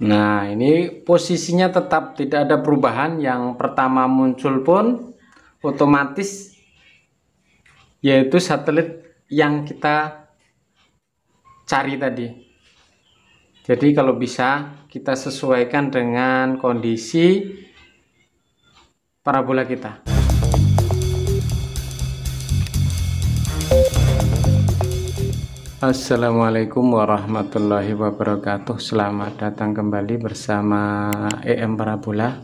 Nah, ini posisinya tetap tidak ada perubahan. Yang pertama muncul pun otomatis yaitu satelit yang kita cari tadi. Jadi kalau bisa kita sesuaikan dengan kondisi parabola kita. Assalamualaikum warahmatullahi wabarakatuh Selamat datang kembali bersama EM Parabola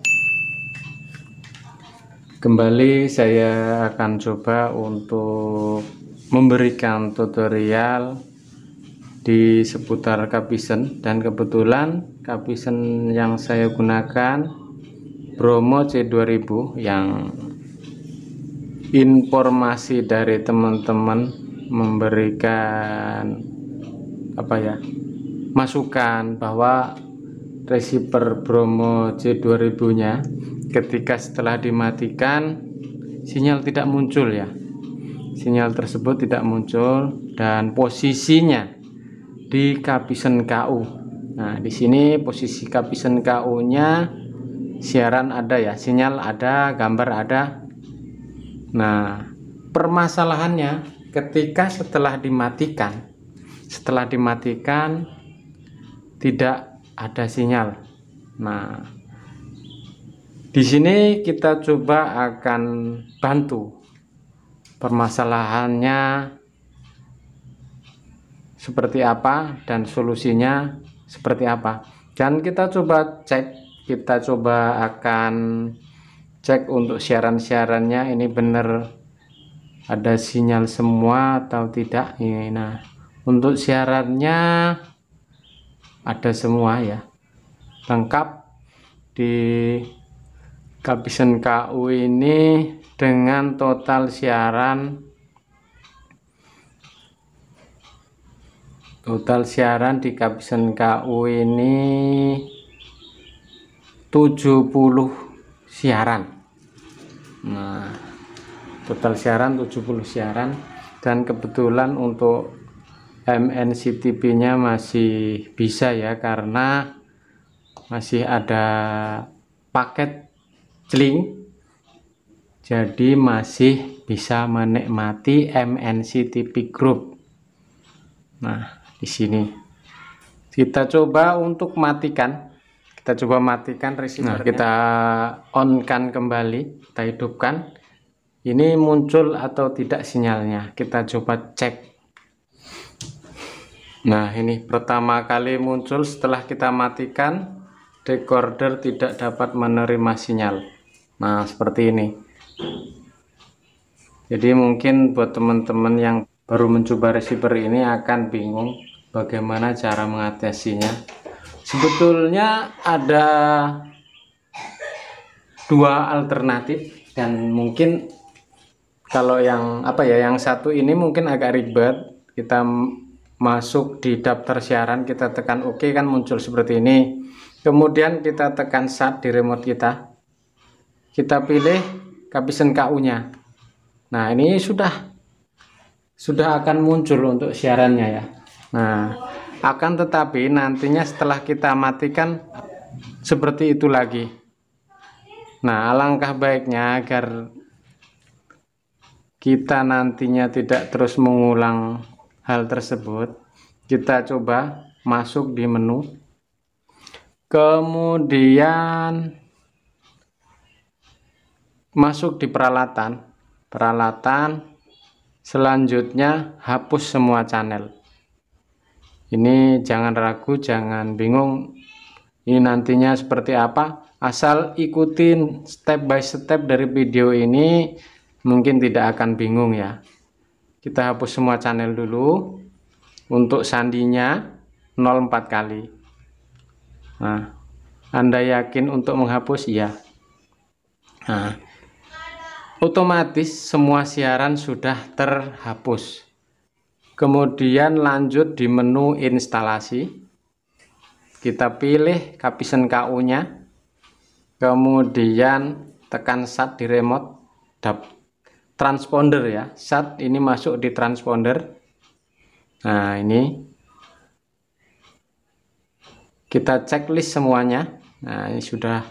Kembali saya akan coba untuk memberikan tutorial di seputar kapisen dan kebetulan kapisen yang saya gunakan Bromo C2000 yang informasi dari teman-teman memberikan apa ya masukan bahwa receiver Bromo C2000 nya ketika setelah dimatikan sinyal tidak muncul ya sinyal tersebut tidak muncul dan posisinya di kapisen KU nah di sini posisi kapisen KU nya siaran ada ya sinyal ada gambar ada nah permasalahannya ketika setelah dimatikan setelah dimatikan tidak ada sinyal nah di sini kita coba akan bantu permasalahannya seperti apa dan solusinya seperti apa dan kita coba cek kita coba akan cek untuk siaran-siarannya ini benar ada sinyal semua atau tidak ya, nah untuk siarannya ada semua ya lengkap di kapisan KU ini dengan total siaran total siaran di kapisan KU ini 70 siaran nah total siaran 70 siaran dan kebetulan untuk MNCTP nya masih bisa ya karena masih ada paket celing jadi masih bisa menikmati MNCTP group nah di sini kita coba untuk matikan kita coba matikan receiver nah, kita on kan kembali kita hidupkan ini muncul atau tidak sinyalnya kita coba cek nah ini pertama kali muncul setelah kita matikan recorder tidak dapat menerima sinyal nah seperti ini jadi mungkin buat teman-teman yang baru mencoba receiver ini akan bingung bagaimana cara mengatasinya sebetulnya ada dua alternatif dan mungkin kalau yang apa ya yang satu ini mungkin agak ribet kita masuk di daftar siaran kita tekan oke OK, kan muncul seperti ini kemudian kita tekan saat di remote kita kita pilih kapisan KU nya nah ini sudah sudah akan muncul untuk siarannya ya nah akan tetapi nantinya setelah kita matikan seperti itu lagi nah alangkah baiknya agar kita nantinya tidak terus mengulang hal tersebut kita coba masuk di menu kemudian masuk di peralatan peralatan selanjutnya hapus semua channel ini jangan ragu jangan bingung ini nantinya seperti apa asal ikutin step by step dari video ini mungkin tidak akan bingung ya kita hapus semua channel dulu untuk sandinya 04 kali nah anda yakin untuk menghapus ya nah otomatis semua siaran sudah terhapus kemudian lanjut di menu instalasi kita pilih kapisan KU nya kemudian tekan sat di remote transponder ya saat ini masuk di transponder nah ini kita checklist semuanya nah ini sudah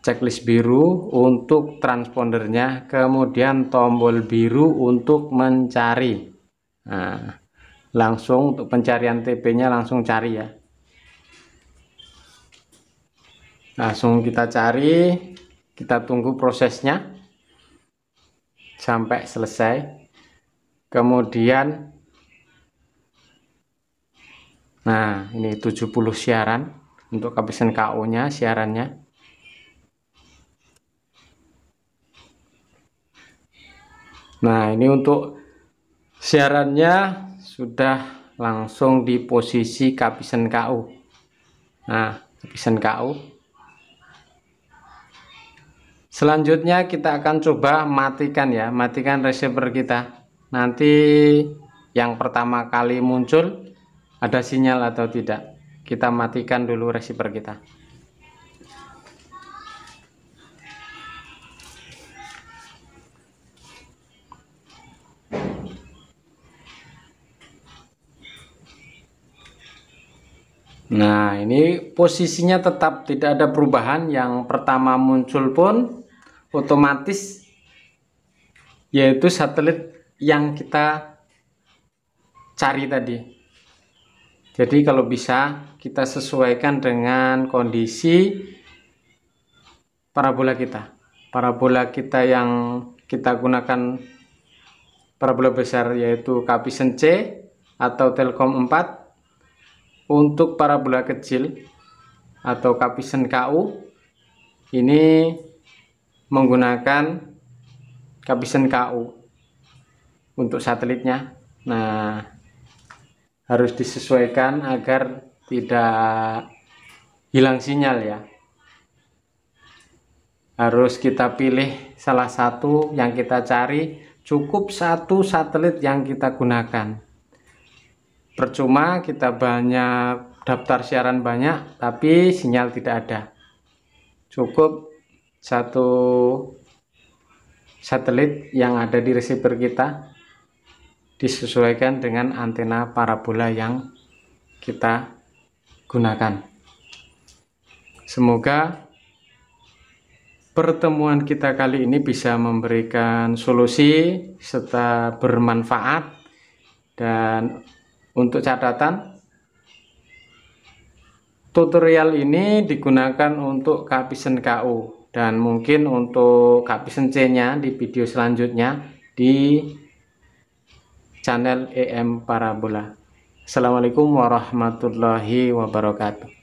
checklist biru untuk transpondernya kemudian tombol biru untuk mencari nah, langsung untuk pencarian TP nya langsung cari ya langsung kita cari kita tunggu prosesnya sampai selesai kemudian nah ini 70 siaran untuk kapisan KO nya siarannya nah ini untuk siarannya sudah langsung di posisi kapisan KO nah kapisan KO selanjutnya kita akan coba matikan ya matikan receiver kita nanti yang pertama kali muncul ada sinyal atau tidak kita matikan dulu receiver kita Nah ini posisinya tetap tidak ada perubahan yang pertama muncul pun otomatis yaitu satelit yang kita cari tadi. Jadi kalau bisa kita sesuaikan dengan kondisi parabola kita. Parabola kita yang kita gunakan parabola besar yaitu Kapisen C atau Telkom 4 untuk parabola kecil atau Kapisen KU ini menggunakan Capvision KU untuk satelitnya. Nah, harus disesuaikan agar tidak hilang sinyal ya. Harus kita pilih salah satu yang kita cari, cukup satu satelit yang kita gunakan. Percuma kita banyak daftar siaran banyak tapi sinyal tidak ada. Cukup satu satelit yang ada di receiver kita disesuaikan dengan antena parabola yang kita gunakan. Semoga pertemuan kita kali ini bisa memberikan solusi serta bermanfaat dan untuk catatan tutorial ini digunakan untuk kapisen KU dan mungkin untuk kapisen c di video selanjutnya di channel EM Parabola. Assalamualaikum warahmatullahi wabarakatuh.